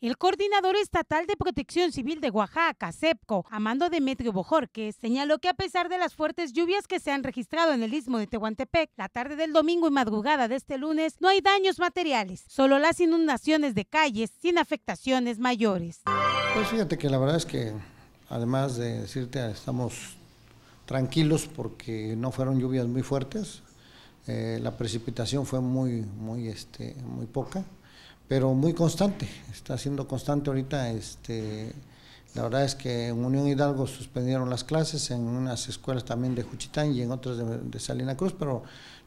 El coordinador estatal de protección civil de Oaxaca, CEPCO, a mando de Bojorquez, señaló que a pesar de las fuertes lluvias que se han registrado en el istmo de Tehuantepec, la tarde del domingo y madrugada de este lunes no hay daños materiales, solo las inundaciones de calles sin afectaciones mayores. Pues fíjate que la verdad es que, además de decirte, estamos tranquilos porque no fueron lluvias muy fuertes, eh, la precipitación fue muy, muy, este, muy poca pero muy constante, está siendo constante ahorita. Este, la verdad es que en Unión Hidalgo suspendieron las clases, en unas escuelas también de Juchitán y en otras de, Salina Cruz, pero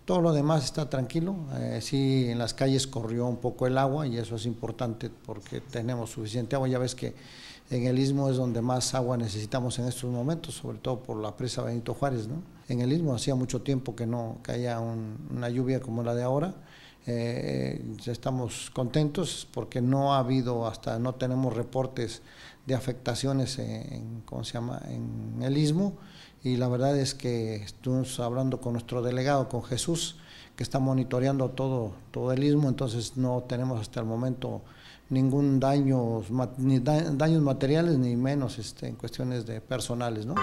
todo lo demás está tranquilo. Eh, sí, en las calles corrió un poco el agua y eso es importante porque tenemos suficiente agua. Ya ves que en el istmo es donde más agua necesitamos en estos momentos, sobre todo por la presa Benito Juárez. ¿no? En el istmo hacía mucho tiempo que no caía una lluvia como la de ahora eh, estamos contentos porque no ha habido hasta no tenemos reportes de afectaciones en, ¿cómo se llama? en el istmo y la verdad es que estamos hablando con nuestro delegado con Jesús que está monitoreando todo todo el istmo entonces no tenemos hasta el momento ningún daño ni daños materiales ni menos este, en cuestiones de personales ¿no?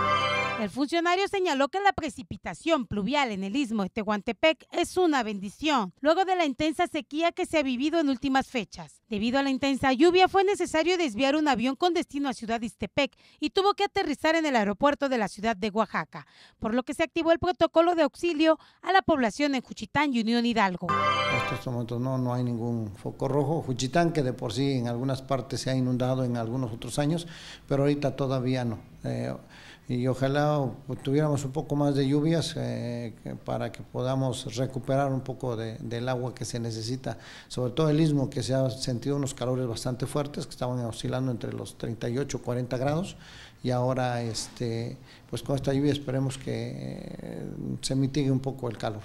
El funcionario señaló que la precipitación pluvial en el istmo de Tehuantepec es una bendición, luego de la intensa sequía que se ha vivido en últimas fechas. Debido a la intensa lluvia, fue necesario desviar un avión con destino a Ciudad Istepec y tuvo que aterrizar en el aeropuerto de la ciudad de Oaxaca, por lo que se activó el protocolo de auxilio a la población en Juchitán y Unión Hidalgo. En estos momentos no, no hay ningún foco rojo. Juchitán, que de por sí en algunas partes se ha inundado en algunos otros años, pero ahorita todavía no. Eh, y ojalá tuviéramos un poco más de lluvias eh, para que podamos recuperar un poco de, del agua que se necesita, sobre todo el istmo que se ha sentido unos calores bastante fuertes que estaban oscilando entre los 38 y 40 grados y ahora este pues con esta lluvia esperemos que eh, se mitigue un poco el calor.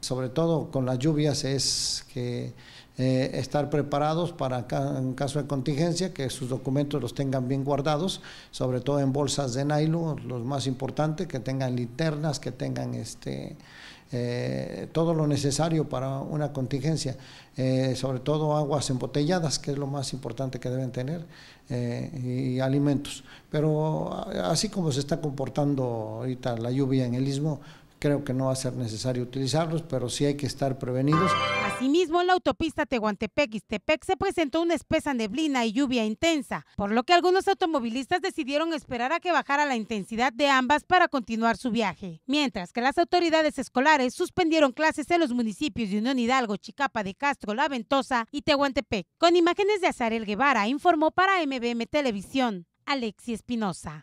Sobre todo con las lluvias es que eh, estar preparados para en caso de contingencia, que sus documentos los tengan bien guardados, sobre todo en bolsas de nylon, los más importantes, que tengan linternas, que tengan este eh, todo lo necesario para una contingencia, eh, sobre todo aguas embotelladas, que es lo más importante que deben tener, y alimentos. Pero así como se está comportando ahorita la lluvia en el istmo, Creo que no va a ser necesario utilizarlos, pero sí hay que estar prevenidos. Asimismo, en la autopista Tehuantepec-Ixtepec se presentó una espesa neblina y lluvia intensa, por lo que algunos automovilistas decidieron esperar a que bajara la intensidad de ambas para continuar su viaje. Mientras que las autoridades escolares suspendieron clases en los municipios de Unión Hidalgo, Chicapa de Castro, La Ventosa y Tehuantepec. Con imágenes de Azarel Guevara, informó para MBM Televisión, Alexi Espinosa.